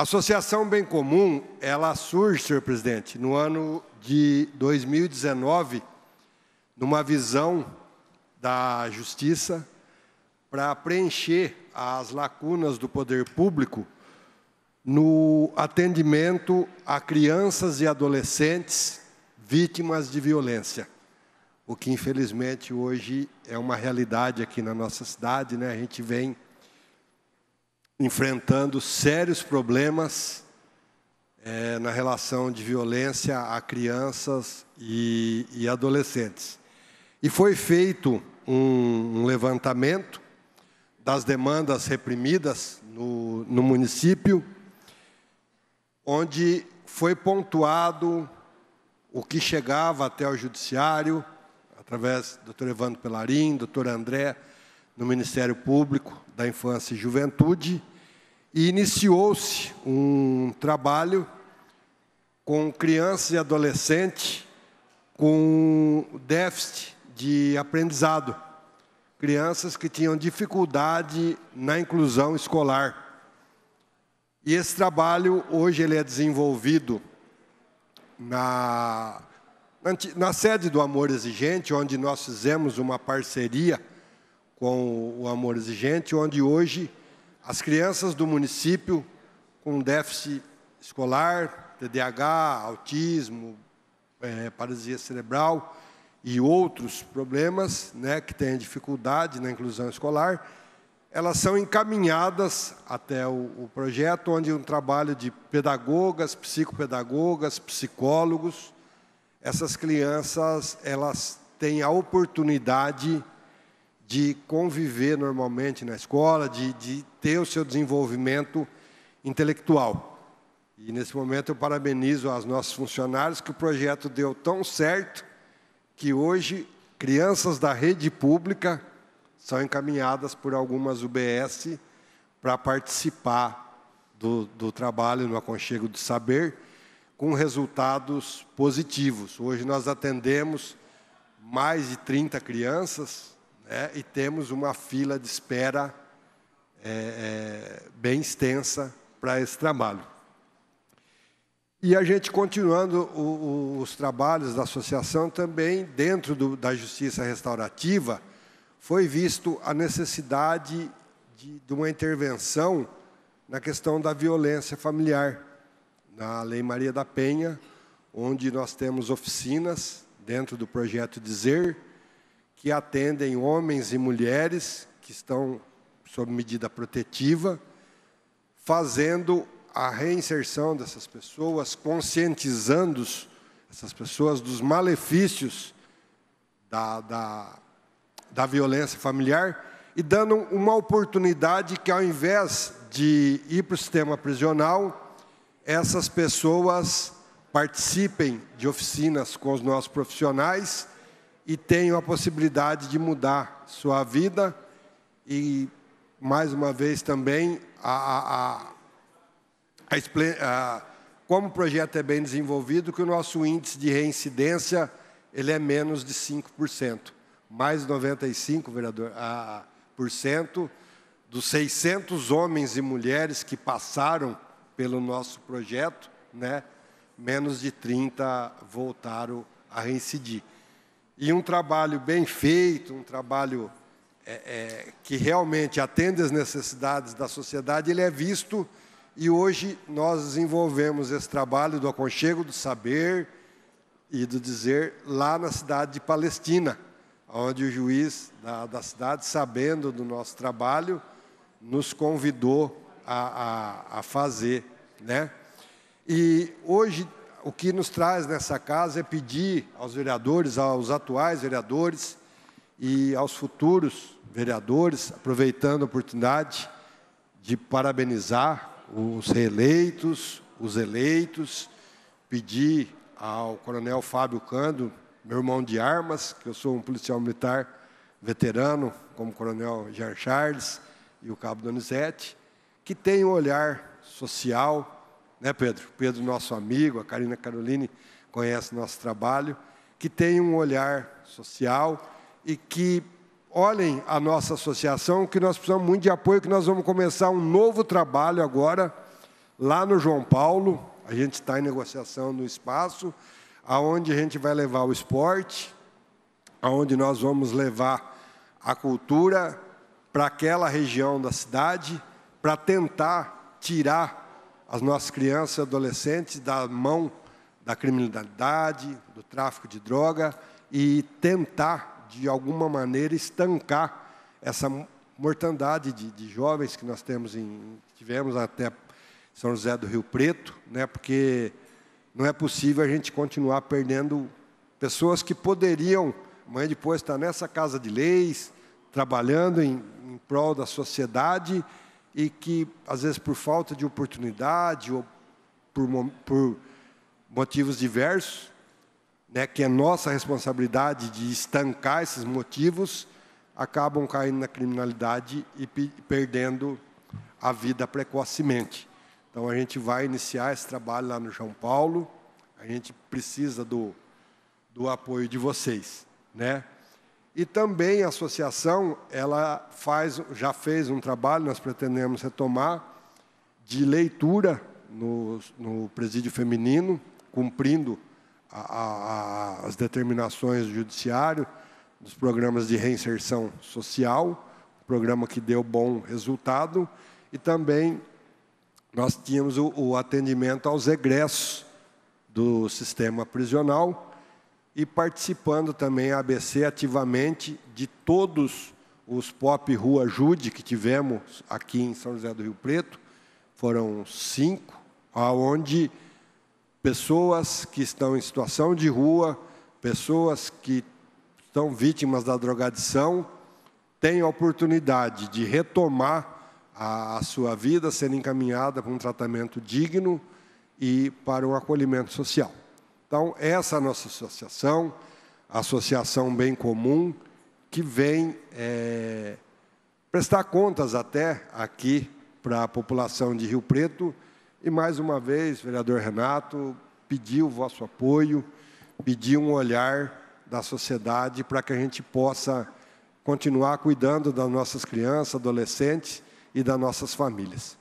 A Associação Bem Comum, ela surge, senhor presidente, no ano de 2019, numa visão da Justiça para preencher as lacunas do poder público no atendimento a crianças e adolescentes vítimas de violência, o que infelizmente hoje é uma realidade aqui na nossa cidade, né? A gente vem enfrentando sérios problemas é, na relação de violência a crianças e, e adolescentes. E foi feito um, um, levantamento das demandas reprimidas no, no município, onde foi pontuado o que chegava até o judiciário, através do doutor Evandro Pelarim, doutor André no Ministério Público da Infância e Juventude e iniciou-se um trabalho com crianças e adolescentes com déficit de aprendizado, crianças que tinham dificuldade na inclusão escolar. E esse trabalho hoje ele é desenvolvido na, na sede do Amor Exigente, onde nós fizemos uma parceria com o Amor Exigente, onde hoje as crianças do município com déficit escolar, TDAH, autismo, é, paralisia cerebral e outros problemas né, que têm dificuldade na inclusão escolar, elas são encaminhadas até o, o projeto, onde um trabalho de pedagogas, psicopedagogas, psicólogos, essas crianças elas têm a oportunidade de de conviver normalmente na escola, de, de ter o seu desenvolvimento intelectual. E nesse momento eu parabenizo aos nossos funcionários que o projeto deu tão certo que hoje crianças da rede pública são encaminhadas por algumas UBS para participar do, do, trabalho no aconchego do saber com resultados positivos. Hoje nós atendemos mais de 30 crianças né? e temos uma fila de espera é, é, bem extensa para esse trabalho. E a gente continuando o, o, os trabalhos da associação também, dentro do, da justiça restaurativa, foi visto a necessidade de, de uma intervenção na questão da violência familiar, na Lei Maria da Penha, onde nós temos oficinas dentro do projeto Dizer, que atendem homens e mulheres que estão sob medida protetiva, fazendo a reinserção dessas pessoas, conscientizando essas pessoas dos malefícios da, da, da violência familiar e dando uma oportunidade que, ao invés de ir para o sistema prisional, essas pessoas participem de oficinas com os nossos profissionais e tenho a possibilidade de mudar sua vida e, mais uma vez, também a, a, a, como o projeto é bem desenvolvido, que o nosso índice de reincidência ele é menos de 5%. Mais 95%, vereador, por cento dos 600 homens e mulheres que passaram pelo nosso projeto, né, menos de 30 voltaram a reincidir. E um trabalho bem feito, um trabalho é, é, que realmente atende às necessidades da sociedade, ele é visto e hoje nós desenvolvemos esse trabalho do aconchego do saber e do dizer lá na cidade de Palestina, onde o juiz da, da cidade, sabendo do nosso trabalho, nos convidou a, a, a fazer. Né? E hoje o que nos traz nessa casa é pedir aos vereadores, aos atuais vereadores e aos futuros vereadores, aproveitando a oportunidade de parabenizar os reeleitos, os eleitos, pedir ao coronel Fábio Cando, meu irmão de armas, que eu sou um policial militar veterano, como o coronel Jean Charles e o cabo Donizete, que tem um olhar social, né, Pedro? Pedro, nosso amigo, a Karina Caroline conhece nosso trabalho, que tem um olhar social e que olhem a nossa associação, que nós precisamos muito de apoio, que nós vamos começar um novo trabalho agora, lá no João Paulo. A gente está em negociação no espaço, aonde a gente vai levar o esporte, aonde nós vamos levar a cultura para aquela região da cidade, para tentar tirar as nossas crianças e adolescentes da mão da criminalidade, do tráfico de droga e tentar, de alguma maneira, estancar essa mortandade de, de jovens que nós temos em, tivemos até São José do Rio Preto, né, porque não é possível a gente continuar perdendo pessoas que poderiam, amanhã depois, estar nessa casa de leis, trabalhando em, em prol da sociedade e que, às vezes, por falta de oportunidade ou por, por motivos diversos, né, que é nossa responsabilidade de estancar esses motivos, acabam caindo na criminalidade e perdendo a vida precocemente. Então, a gente vai iniciar esse trabalho lá no João Paulo, a gente precisa do, do apoio de vocês. Né? E também a associação, ela faz, já fez um trabalho, nós pretendemos retomar, de leitura no, no presídio feminino, cumprindo a, a, as determinações do judiciário, dos programas de reinserção social, programa que deu bom resultado, e também nós tínhamos o, o atendimento aos egressos do sistema prisional, e participando também a ABC ativamente de todos os Pop Rua Jude que tivemos aqui em São José do Rio Preto, foram cinco, aonde pessoas que estão em situação de rua, pessoas que estão vítimas da drogadição, têm a oportunidade de retomar a, a sua vida, sendo encaminhada para um tratamento digno e para um acolhimento social. Então, essa é a nossa associação, a Associação Bem Comum, que vem é, prestar contas até aqui para a população de Rio Preto. E, mais uma vez, vereador Renato, pedir o vosso apoio, pedir um olhar da sociedade para que a gente possa continuar cuidando das nossas crianças, adolescentes e das nossas famílias.